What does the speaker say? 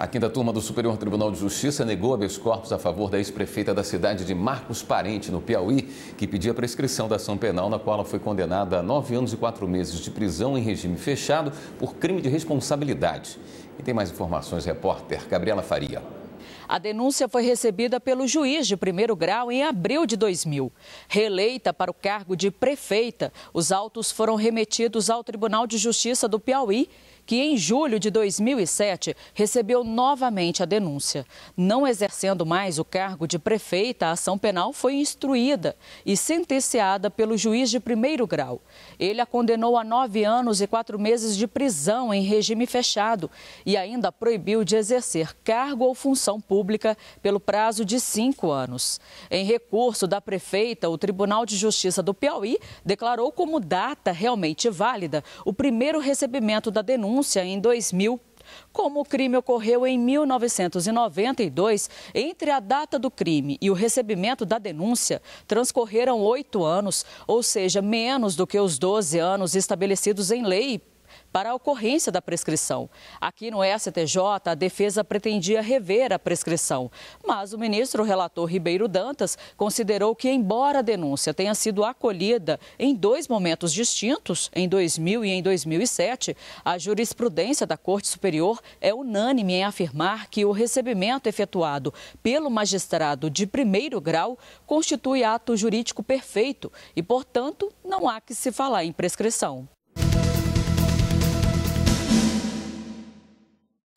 A quinta turma do Superior Tribunal de Justiça negou habeas corpus a favor da ex-prefeita da cidade de Marcos Parente, no Piauí, que pedia prescrição da ação penal, na qual ela foi condenada a nove anos e quatro meses de prisão em regime fechado por crime de responsabilidade. E tem mais informações, repórter Gabriela Faria. A denúncia foi recebida pelo juiz de primeiro grau em abril de 2000. Reeleita para o cargo de prefeita, os autos foram remetidos ao Tribunal de Justiça do Piauí, que em julho de 2007 recebeu novamente a denúncia. Não exercendo mais o cargo de prefeita, a ação penal foi instruída e sentenciada pelo juiz de primeiro grau. Ele a condenou a nove anos e quatro meses de prisão em regime fechado e ainda proibiu de exercer cargo ou função pública Pública pelo prazo de cinco anos. Em recurso da prefeita, o Tribunal de Justiça do Piauí declarou como data realmente válida o primeiro recebimento da denúncia em 2000. Como o crime ocorreu em 1992, entre a data do crime e o recebimento da denúncia, transcorreram oito anos, ou seja, menos do que os 12 anos estabelecidos em lei para a ocorrência da prescrição. Aqui no STJ, a defesa pretendia rever a prescrição, mas o ministro relator Ribeiro Dantas considerou que, embora a denúncia tenha sido acolhida em dois momentos distintos, em 2000 e em 2007, a jurisprudência da Corte Superior é unânime em afirmar que o recebimento efetuado pelo magistrado de primeiro grau constitui ato jurídico perfeito e, portanto, não há que se falar em prescrição.